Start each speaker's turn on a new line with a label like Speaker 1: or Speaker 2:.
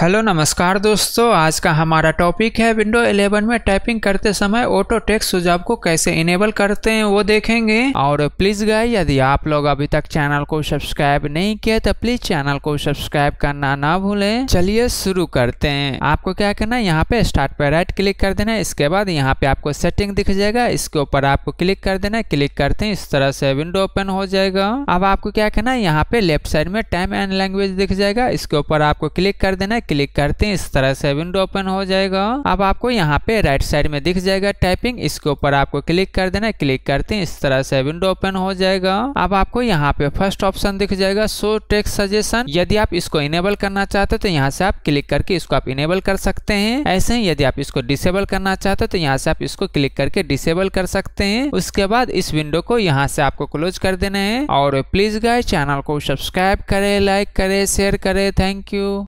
Speaker 1: hello नमस्कार दोस्तों आज का हमारा टॉपिक है विंडो 11 में टाइपिंग करते समय ऑटो टेक्स्ट सुझाव को कैसे इनेबल करते हैं वो देखेंगे और प्लीज गाय यदि आप लोग अभी तक चैनल को सब्सक्राइब नहीं किया तो प्लीज चैनल को सब्सक्राइब करना ना भूलें चलिए शुरू करते हैं आपको क्या करना है यहाँ पे स्टार्ट पे राइट क्लिक कर देना है इसके बाद यहाँ पे आपको सेटिंग दिख जाएगा इसके ऊपर आपको क्लिक कर देना है क्लिक करते हैं इस तरह से विंडो ओपन हो जाएगा अब आपको क्या करना है यहाँ पे लेफ्ट साइड में टाइम एंड लैंग्वेज दिख जाएगा इसके ऊपर आपको क्लिक कर देना है क्लिक करते हैं इस तरह से विंडो ओपन हो जाएगा अब आपको यहाँ पे राइट साइड में दिख जाएगा टाइपिंग इसके ऊपर आपको क्लिक कर देना क्लिक करते हैं इस तरह से विंडो ओपन हो जाएगा अब आपको यहाँ पे फर्स्ट ऑप्शन दिख जाएगा सो टेक्स सजेशन यदि आप इसको इनेबल करना चाहते तो यहाँ से आप क्लिक करके इसको आप इनेबल कर सकते हैं ऐसे ही यदि आप इसको डिसेबल करना चाहते हो तो यहाँ से आप इसको क्लिक करके डिसेबल कर सकते हैं उसके बाद इस विंडो को यहाँ से आपको क्लोज कर देना है और प्लीज गाय चैनल को सब्सक्राइब करे लाइक करे शेयर करे थैंक यू